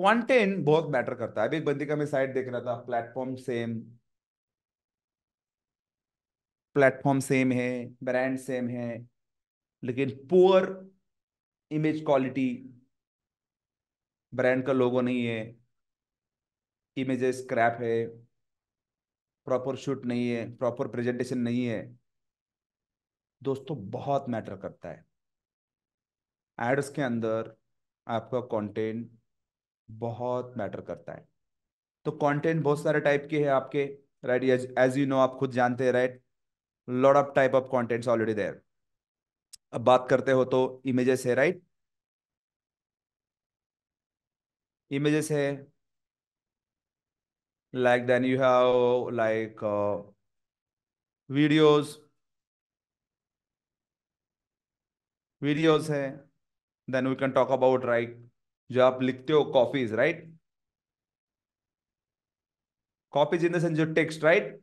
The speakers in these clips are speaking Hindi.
क्वांटेन बहुत मैटर करता है अभी एक का मैं साइड देख रहा था प्लेटफॉर्म सेम प्लेटफॉर्म सेम है ब्रांड सेम है लेकिन पुअर इमेज क्वालिटी ब्रांड का लोगो नहीं है इमेजेस क्रैप है प्रॉपर शूट नहीं है प्रॉपर प्रेजेंटेशन नहीं है दोस्तों बहुत मैटर करता है एड्स के अंदर आपका कंटेंट बहुत मैटर करता है तो कंटेंट बहुत सारे टाइप के हैं आपके राइट एज यू नो आप खुद जानते हैं right lot of type of content already there अब बात करते हो तो इमेजेस है राइट इमेजेस है like then you have like uh, videos है then we can talk about right जो आप लिखते हो copies right copies in the sense जो टेक्स्ट राइट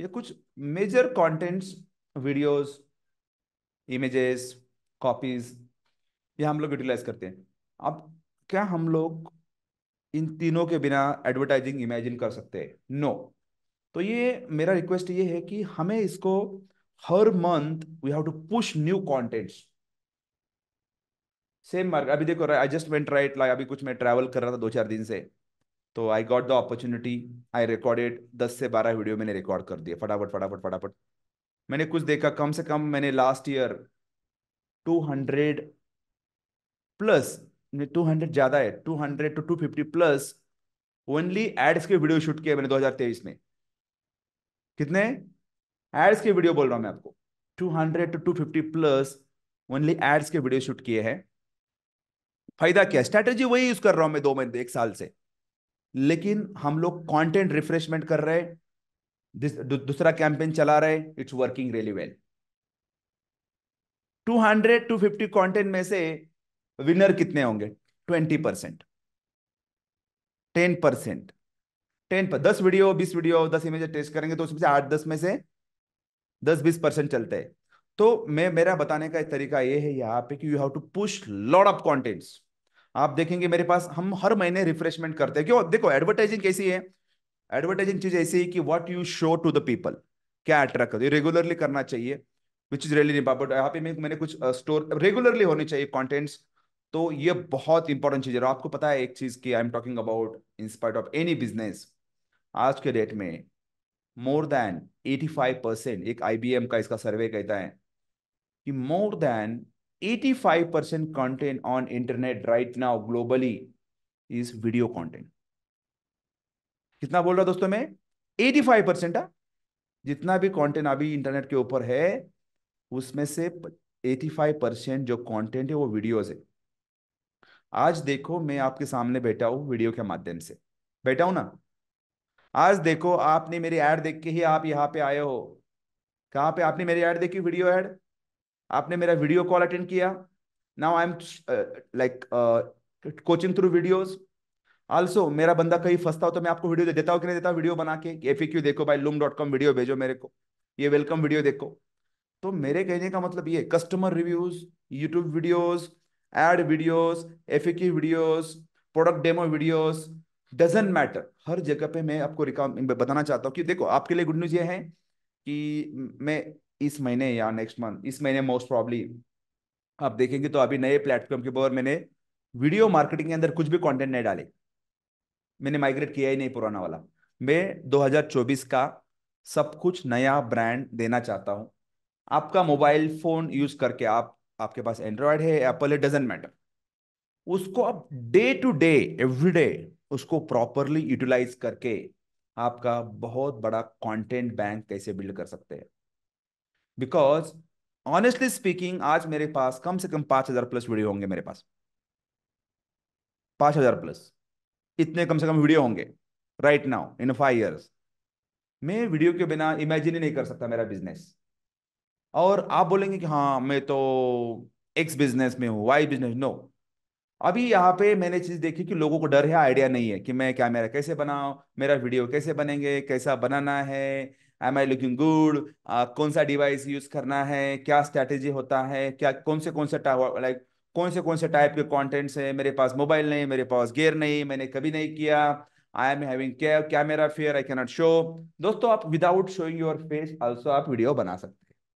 ये कुछ major contents videos images copies ये हम लोग यूटिलाइज करते हैं अब क्या हम लोग इन तीनों के बिना एडवर्टाइजिंग इमेजिन कर सकते हैं नो no. तो ये मेरा रिक्वेस्ट ये है कि हमें इसको हर month we have to push new contents same मार्ग अभी देखो I just went right like अभी कुछ मैं ट्रैवल कर रहा था दो चार दिन से तो I got the opportunity I recorded दस से बारह वीडियो मैंने रिकॉर्ड कर दिया फटाफट फटाफट फटाफट मैंने कुछ देखा कम से कम मैंने last year two hundred plus two hundred ज़्यादा है two hundred two two fifty plus only ads के वीडियो शूट किए मैंने दो हजार तेईस में कितने एड्स के वीडियो बोल रहा हूँ मैं आपको two hundred two two fifty plus only ads के वीडियो शूट किए हैं फायदा क्या स्ट्रैटेजी वही यूज कर रहा हूं मैं दो महीने एक साल से लेकिन हम लोग कंटेंट रिफ्रेशमेंट कर रहे दूसरा कैंपेन चला रहे it's working really well 200 fifty content में से विनर कितने होंगे 20 परसेंट टेन परसेंट टेन पर दस वीडियो बीस वीडियो दस इमेज टेस्ट करेंगे तो उसमें से आठ दस में से दस बीस परसेंट चलते हैं तो मैं मेरा बताने का तरीका यह है यहाँ पे कि you have to push lot of contents आप देखेंगे मेरे पास हम हर महीने रिफ्रेशमेंट करते हैं क्यों देखो एडवर्टाइजिंग कैसी है एडवर्टाइजिंग चीज ऐसी है कि what you show to the people क्या अट्रैक्ट करते रेगुलरली करना चाहिए विच इज रियली बट यहाँ पे मैंने कुछ स्टोर uh, रेगुलरली होने चाहिए कॉन्टेंट्स तो ये बहुत इंपॉर्टेंट चीज है आपको पता है एक चीज की I am talking about in spite of any business आज के डेट में more than eighty five percent एक आई का इसका सर्वे कहता है कि more than 85% content on internet right now globally is video content. कितना बोल रहा दोस्तों मैं 85 फाइव परसेंट जितना भी कंटेंट अभी इंटरनेट के ऊपर है उसमें से 85 जो कंटेंट है वो वीडियोस है आज देखो मैं आपके सामने बैठा हूं वीडियो के माध्यम से बैठा हूं ना आज देखो आपने मेरी एड देख के ही आप यहाँ पे आए हो कहाँ पे आपने मेरी एड देखी वीडियो एड़? आपने मेरा वीडियो कॉल अटेंड किया now I am like coaching through videos also मेरा बंदा कहीं फंसता हो तो मैं आपको वीडियो दे देता हूँ कि नहीं देता वीडियो बना के एफ क्यू देखो भाई लूम डॉट कॉम वीडियो भेजो मेरे को ये वेलकम वीडियो देखो तो मेरे कहने का मतलब ये customer reviews YouTube videos ad videos F Q videos product demo videos doesn't matter हर जगह पे मैं आपको बताना चाहता हूँ कि देखो आपके लिए गुड न्यूज ये है कि मैं इस महीने या नेक्स्ट मंथ इस महीने मोस्ट प्रॉब्ली आप देखेंगे तो अभी नए प्लेटफॉर्म के ऊपर मैंने वीडियो मार्केटिंग के अंदर कुछ भी कंटेंट नहीं डाले मैंने माइग्रेट किया ही नहीं पुराना वाला मैं 2024 का सब कुछ नया ब्रांड देना चाहता हूँ आपका मोबाइल फोन यूज करके आप आपके पास एंड्रॉयड है एप्पल है डजेंट मैटर उसको आप day to day every day उसको प्रॉपरली यूटिलाइज करके आपका बहुत बड़ा कंटेंट बैंक कैसे बिल्ड कर सकते हैं बिकॉज ऑनेस्टली स्पीकिंग आज मेरे पास कम से कम पांच हजार प्लस वीडियो होंगे मेरे पास पांच हजार प्लस इतने कम से कम वीडियो होंगे right now in five years मैं वीडियो के बिना इमेजिन ही नहीं कर सकता मेरा बिजनेस और आप बोलेंगे कि हाँ मैं तो एक्स बिजनेस में हूँ वाई बिजनेस नो अभी यहाँ पे मैंने चीज देखी कि लोगों को डर है आइडिया नहीं है कि मैं क्या मेरा कैसे बनाऊ मेरा वीडियो कैसे बनेंगे कैसा बनाना है एम आई लुकिंग गुड कौन सा डिवाइस यूज करना है क्या स्ट्रैटेजी होता है क्या कौन से कौन से लाइक कौन से कौन से टाइप के कॉन्टेंट्स है मेरे पास मोबाइल नहीं मेरे पास गेयर नहीं मैंने कभी नहीं किया आई एम हैविंग क्या क्या मेरा फेयर आई कैनॉट शो दोस्तों आप without showing your face also आप वीडियो बना सकते